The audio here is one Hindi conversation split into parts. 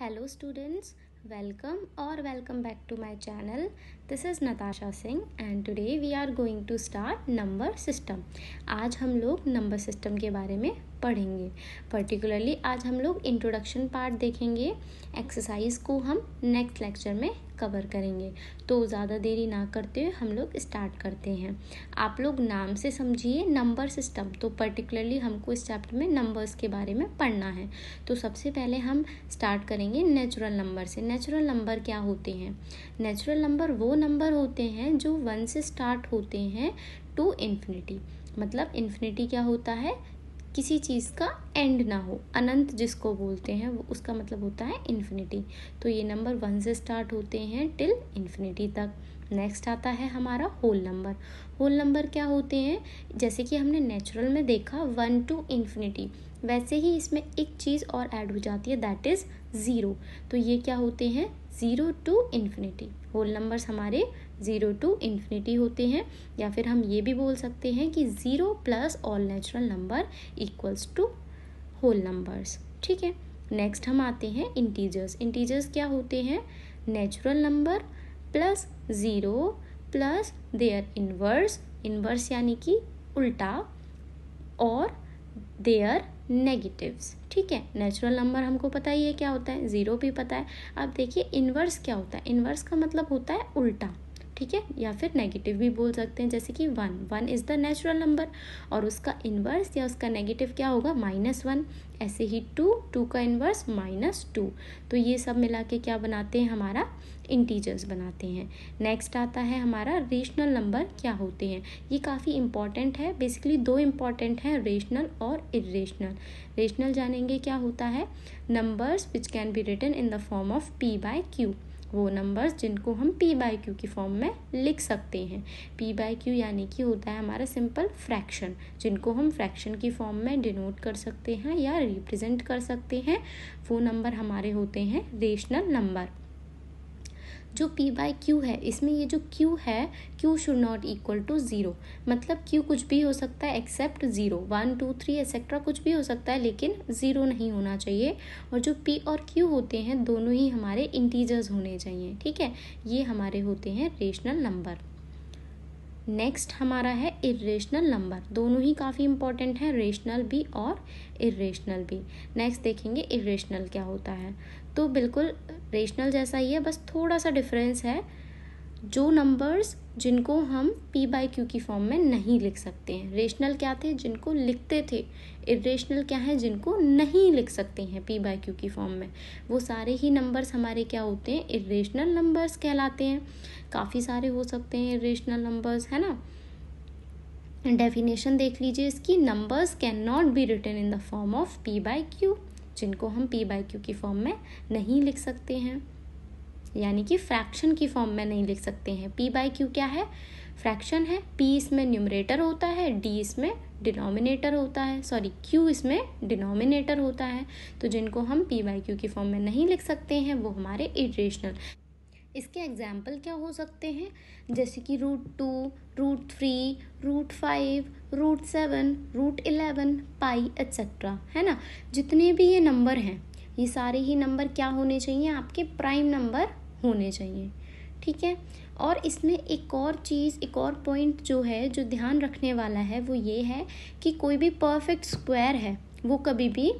हेलो स्टूडेंट्स वेलकम और welcome back to my channel this is Natasha Singh and today we are going to start number system आज हम लोग नंबर सिस्टम के बारे में पढ़ेंगे पर्टिकुलरली आज हम लोग इंट्रोडक्शन पार्ट देखेंगे एक्सरसाइज को हम नेक्स्ट लेक्चर में कवर करेंगे तो ज़्यादा देरी ना करते हुए हम लोग स्टार्ट करते हैं आप लोग नाम से समझिए नंबर सिस्टम तो पर्टिकुलरली हमको इस चैप्टर में नंबर्स के बारे में पढ़ना है तो सबसे पहले हम स्टार्ट करेंगे नेचुरल नंबर से नेचुरल नंबर क्या होते हैं नेचुरल नंबर वो नंबर होते हैं जो वन से स्टार्ट होते हैं टू इन्फिनिटी मतलब इन्फिनिटी क्या होता है किसी चीज़ का एंड ना हो अनंत जिसको बोलते हैं वो उसका मतलब होता है इन्फिनिटी तो ये नंबर वन से स्टार्ट होते हैं टिल इन्फिनिटी तक नेक्स्ट आता है हमारा होल नंबर होल नंबर क्या होते हैं जैसे कि हमने नेचुरल में देखा वन टू इन्फिनिटी वैसे ही इसमें एक चीज़ और ऐड हो जाती है दैट इज़ ज़ीरो तो ये क्या होते हैं zero to infinity whole numbers हमारे ज़ीरो टू इन्फिनिटी होते हैं या फिर हम ये भी बोल सकते हैं कि zero plus all natural number equals to whole numbers ठीक है नेक्स्ट हम आते हैं इंटीजर्स इंटीजर्स क्या होते हैं natural number plus zero plus their inverse inverse यानी कि उल्टा और देयर नेगेटिव्स ठीक है नेचुरल नंबर हमको पता ही है क्या होता है ज़ीरो भी पता है अब देखिए इन्वर्स क्या होता है इन्वर्स का मतलब होता है उल्टा ठीक है या फिर नेगेटिव भी बोल सकते हैं जैसे कि one one is the natural number और उसका इन्वर्स या उसका नेगेटिव क्या होगा माइनस वन ऐसे ही टू टू का इन्वर्स माइनस टू तो ये सब मिला के क्या बनाते हैं हमारा इंटीजर्स बनाते हैं नेक्स्ट आता है हमारा रेशनल नंबर क्या होते हैं ये काफ़ी इंपॉर्टेंट है बेसिकली दो इम्पॉर्टेंट हैं रेशनल और इरेशनल रेशनल जानेंगे क्या होता है numbers which can be written in the form of P by Q वो नंबर्स जिनको हम पी बाई क्यू की फॉर्म में लिख सकते हैं पी बाई क्यू यानी कि होता है हमारा सिंपल फ्रैक्शन जिनको हम फ्रैक्शन की फॉर्म में डिनोट कर सकते हैं या रिप्रेजेंट कर सकते हैं वो नंबर हमारे होते हैं रेशनल नंबर जो p बाई क्यू है इसमें ये जो q है q should not equal to zero मतलब q कुछ भी हो सकता है except zero one two three etcetera कुछ भी हो सकता है लेकिन ज़ीरो नहीं होना चाहिए और जो p और q होते हैं दोनों ही हमारे इंटीजर्स होने चाहिए ठीक है ये हमारे होते हैं रेशनल नंबर नेक्स्ट हमारा है इरेशनल नंबर दोनों ही काफ़ी इंपॉर्टेंट हैं रेशनल भी और इरेशनल भी नेक्स्ट देखेंगे इरेशनल क्या होता है तो बिल्कुल रेशनल जैसा ही है बस थोड़ा सा डिफरेंस है जो नंबर्स जिनको हम पी बाई क्यू की फॉर्म में नहीं लिख सकते हैं रेशनल क्या थे जिनको लिखते थे इरेशनल क्या है जिनको नहीं लिख सकते हैं पी बाई क्यू की फॉर्म में वो सारे ही नंबर्स हमारे क्या होते हैं इरेशनल नंबर्स कहलाते हैं काफ़ी सारे हो सकते हैं इरेशनल नंबर्स है ना डेफिनेशन देख लीजिए इसकी numbers can not be written in the form of P by Q जिनको हम पी बाई क्यू की फॉर्म में नहीं लिख सकते हैं यानी कि फ्रैक्शन की फॉर्म में नहीं लिख सकते हैं पी बाई क्यू क्या है फ्रैक्शन है पी इसमें न्यूमरेटर होता है डी इसमें डिनोमिनेटर होता है सॉरी क्यू इसमें डिनोमिनेटर होता है तो जिनको हम पी बाई क्यू की फॉर्म में नहीं लिख सकते हैं वो हमारे इरेशनल इसके एग्जाम्पल क्या हो सकते हैं जैसे कि root two root three root five root seven root eleven pi etcetera है ना जितने भी ये नंबर हैं ये सारे ही नंबर क्या होने चाहिए आपके प्राइम नंबर होने चाहिए ठीक है और इसमें एक और चीज़ एक और पॉइंट जो है जो ध्यान रखने वाला है वो ये है कि कोई भी परफेक्ट स्क्वायर है वो कभी भी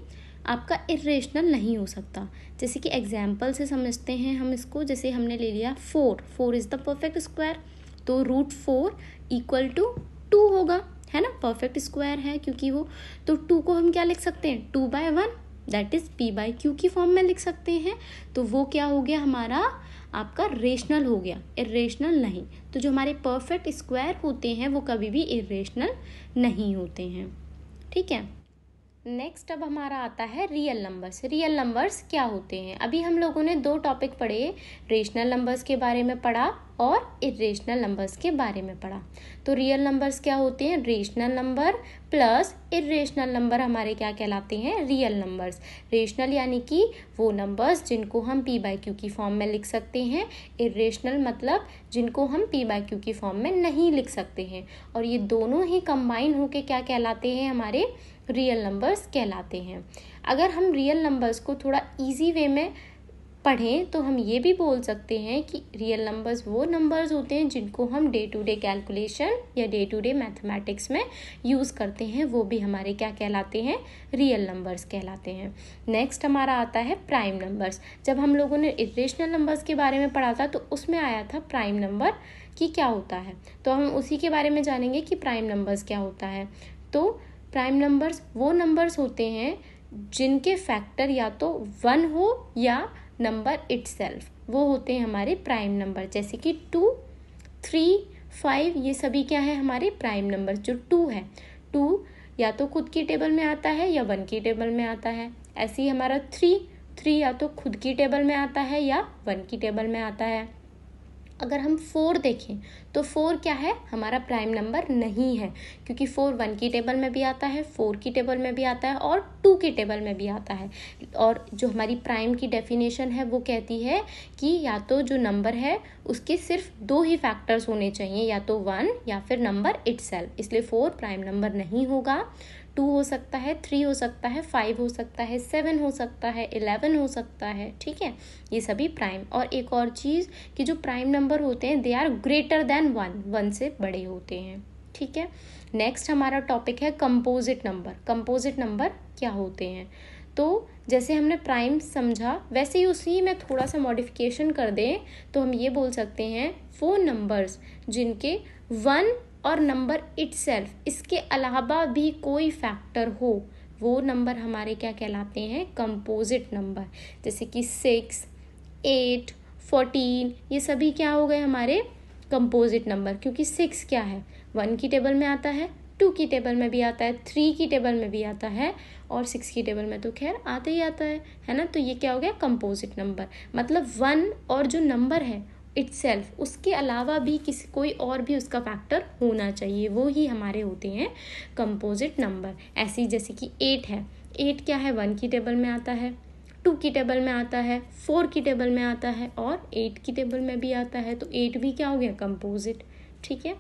आपका इरेशनल नहीं हो सकता जैसे कि एग्जाम्पल से समझते हैं हम इसको जैसे हमने ले लिया four four is the perfect square तो root four equal to two होगा है ना परफेक्ट स्क्वायर है क्योंकि वो तो टू को हम क्या लिख सकते हैं two by one that is P by Q की फॉर्म में लिख सकते हैं तो वो क्या हो गया हमारा आपका रेशनल हो गया इरेशनल नहीं तो जो हमारे परफेक्ट स्क्वायर होते हैं वो कभी भी इरेशनल नहीं होते हैं ठीक है नेक्स्ट अब हमारा आता है रियल नंबर्स रियल नंबर्स क्या होते हैं अभी हम लोगों ने दो टॉपिक पढ़े रेशनल नंबर्स के बारे में पढ़ा और इरेशनल नंबर्स के बारे में पढ़ा तो रियल नंबर्स क्या होते हैं rational number plus irrational number हमारे क्या कहलाते हैं रियल नंबर्स रेशनल यानी कि वो नंबर्स जिनको हम पी बाई क्यू की फॉर्म में लिख सकते हैं इरेशनल मतलब जिनको हम पी बाई क्यू की फॉर्म में नहीं लिख सकते हैं और ये दोनों ही कंबाइन होके क्या कहलाते हैं हमारे रियल नंबर्स कहलाते हैं अगर हम रियल नंबर्स को थोड़ा ईजी वे में पढ़ें तो हम ये भी बोल सकते हैं कि रियल नंबर्स वो नंबर्स होते हैं जिनको हम डे टू डे कैलकुलेशन या डे टू डे मैथमेटिक्स में यूज़ करते हैं वो भी हमारे क्या कहलाते हैं रियल नंबर्स कहलाते हैं नेक्स्ट हमारा आता है प्राइम नंबर्स जब हम लोगों ने इरेशनल नंबर्स के बारे में पढ़ा था तो उसमें आया था प्राइम नंबर कि क्या होता है तो हम उसी के बारे में जानेंगे कि प्राइम नंबर्स क्या होता है तो प्राइम नंबर्स वो नंबर्स होते हैं जिनके फैक्टर या तो वन हो या नंबर इट्सल्फ वो होते हैं हमारे प्राइम नंबर जैसे कि टू थ्री फाइव ये सभी क्या है हमारे प्राइम नंबर जो टू है टू या तो खुद की टेबल में आता है या वन की टेबल में आता है ऐसे ही हमारा थ्री थ्री या तो खुद की टेबल में आता है या वन की टेबल में आता है अगर हम फोर देखें तो फोर क्या है हमारा प्राइम नंबर नहीं है क्योंकि फोर वन की टेबल में भी आता है फोर की टेबल में भी आता है और टू की टेबल में भी आता है और जो हमारी प्राइम की डेफिनेशन है वो कहती है कि या तो जो नंबर है उसके सिर्फ दो ही फैक्टर्स होने चाहिए या तो वन या फिर नंबर इट्स इसलिए फोर प्राइम नंबर नहीं होगा टू हो सकता है थ्री हो सकता है फाइव हो सकता है सेवन हो सकता है एलेवन हो सकता है ठीक है ये सभी प्राइम और एक और चीज़ कि जो प्राइम नंबर होते हैं they are greater than one one से बड़े होते हैं ठीक है नेक्स्ट हमारा टॉपिक है कंपोजिट नंबर कंपोजिट नंबर क्या होते हैं तो जैसे हमने प्राइम समझा वैसे ही उसी में थोड़ा सा मॉडिफिकेशन कर दें तो हम ये बोल सकते हैं फोन नंबर्स जिनके वन और नंबर इट्सेल्फ इसके अलावा भी कोई फैक्टर हो वो नंबर हमारे क्या कहलाते हैं कंपोजिट नंबर जैसे कि सिक्स एट फोर्टीन ये सभी क्या हो गए हमारे कंपोजिट नंबर क्योंकि सिक्स क्या है वन की टेबल में आता है टू की टेबल में भी आता है थ्री की टेबल में भी आता है और सिक्स की टेबल में तो खैर आता ही आता है है ना तो ये क्या हो गया कंपोजिट नंबर मतलब वन और जो नंबर है इट्स उसके अलावा भी किसी कोई और भी उसका फैक्टर होना चाहिए वो ही हमारे होते हैं कंपोजिट नंबर ऐसी जैसे कि एट है एट क्या है वन की टेबल में आता है टू की टेबल में आता है फोर की टेबल में आता है और एट की टेबल में भी आता है तो एट भी क्या हो गया कंपोजिट ठीक है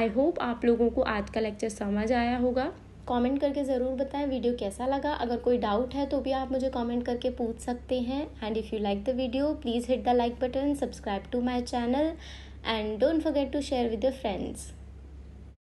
आई होप आप लोगों को आज का लेक्चर समझ आया होगा कमेंट करके ज़रूर बताएं वीडियो कैसा लगा अगर कोई डाउट है तो भी आप मुझे कमेंट करके पूछ सकते हैं and if you like the video please hit the like button subscribe to my channel and don't forget to share with your friends